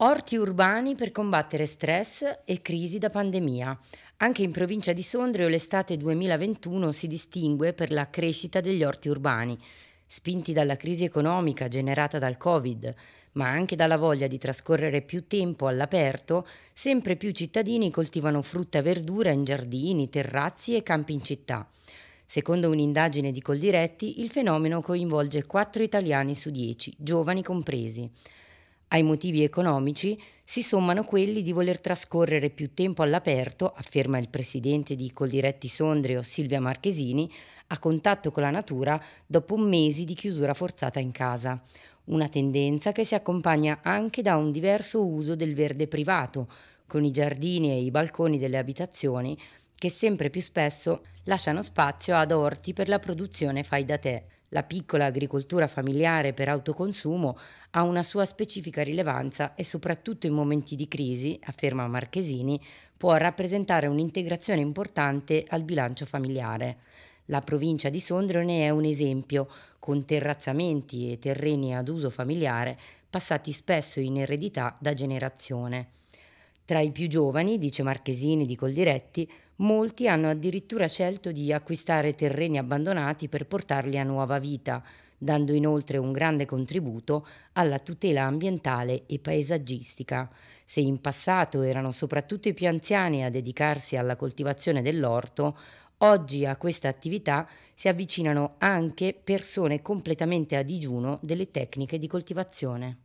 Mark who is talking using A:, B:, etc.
A: Orti urbani per combattere stress e crisi da pandemia. Anche in provincia di Sondrio l'estate 2021 si distingue per la crescita degli orti urbani, spinti dalla crisi economica generata dal Covid, ma anche dalla voglia di trascorrere più tempo all'aperto, sempre più cittadini coltivano frutta e verdura in giardini, terrazzi e campi in città. Secondo un'indagine di Coldiretti, il fenomeno coinvolge 4 italiani su 10, giovani compresi. Ai motivi economici si sommano quelli di voler trascorrere più tempo all'aperto, afferma il presidente di Coldiretti Sondrio Silvia Marchesini, a contatto con la natura dopo mesi di chiusura forzata in casa. Una tendenza che si accompagna anche da un diverso uso del verde privato, con i giardini e i balconi delle abitazioni che sempre più spesso lasciano spazio ad orti per la produzione fai da te. La piccola agricoltura familiare per autoconsumo ha una sua specifica rilevanza e soprattutto in momenti di crisi, afferma Marchesini, può rappresentare un'integrazione importante al bilancio familiare. La provincia di Sondrio ne è un esempio, con terrazzamenti e terreni ad uso familiare passati spesso in eredità da generazione. Tra i più giovani, dice Marchesini di Coldiretti, molti hanno addirittura scelto di acquistare terreni abbandonati per portarli a nuova vita, dando inoltre un grande contributo alla tutela ambientale e paesaggistica. Se in passato erano soprattutto i più anziani a dedicarsi alla coltivazione dell'orto, Oggi a questa attività si avvicinano anche persone completamente a digiuno delle tecniche di coltivazione.